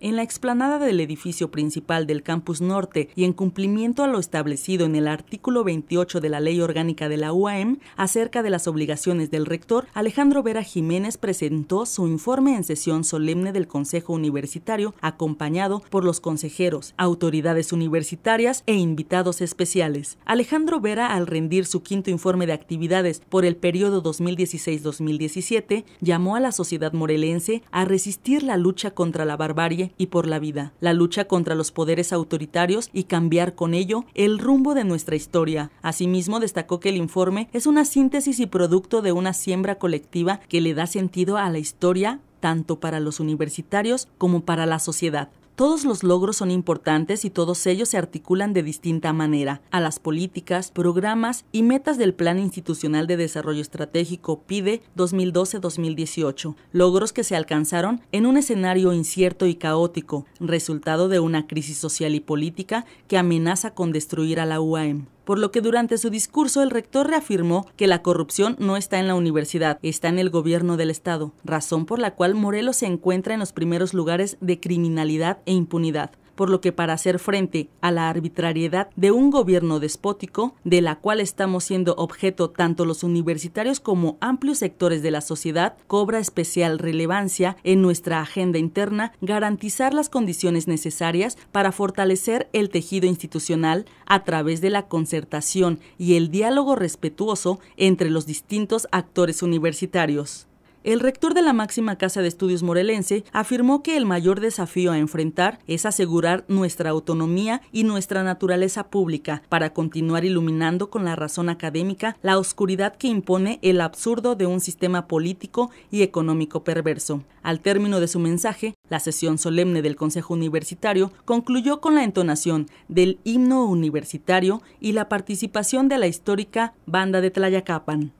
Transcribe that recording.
En la explanada del edificio principal del campus norte y en cumplimiento a lo establecido en el artículo 28 de la Ley Orgánica de la UAM acerca de las obligaciones del rector, Alejandro Vera Jiménez presentó su informe en sesión solemne del Consejo Universitario acompañado por los consejeros, autoridades universitarias e invitados especiales. Alejandro Vera, al rendir su quinto informe de actividades por el periodo 2016-2017, llamó a la sociedad morelense a resistir la lucha contra la barbarie y por la vida, la lucha contra los poderes autoritarios y cambiar con ello el rumbo de nuestra historia. Asimismo, destacó que el informe es una síntesis y producto de una siembra colectiva que le da sentido a la historia tanto para los universitarios como para la sociedad. Todos los logros son importantes y todos ellos se articulan de distinta manera a las políticas, programas y metas del Plan Institucional de Desarrollo Estratégico PIDE 2012-2018, logros que se alcanzaron en un escenario incierto y caótico, resultado de una crisis social y política que amenaza con destruir a la UAM por lo que durante su discurso el rector reafirmó que la corrupción no está en la universidad, está en el gobierno del Estado, razón por la cual Morelos se encuentra en los primeros lugares de criminalidad e impunidad por lo que para hacer frente a la arbitrariedad de un gobierno despótico, de la cual estamos siendo objeto tanto los universitarios como amplios sectores de la sociedad, cobra especial relevancia en nuestra agenda interna garantizar las condiciones necesarias para fortalecer el tejido institucional a través de la concertación y el diálogo respetuoso entre los distintos actores universitarios. El rector de la máxima casa de estudios morelense afirmó que el mayor desafío a enfrentar es asegurar nuestra autonomía y nuestra naturaleza pública para continuar iluminando con la razón académica la oscuridad que impone el absurdo de un sistema político y económico perverso. Al término de su mensaje, la sesión solemne del Consejo Universitario concluyó con la entonación del himno universitario y la participación de la histórica banda de Tlayacapan.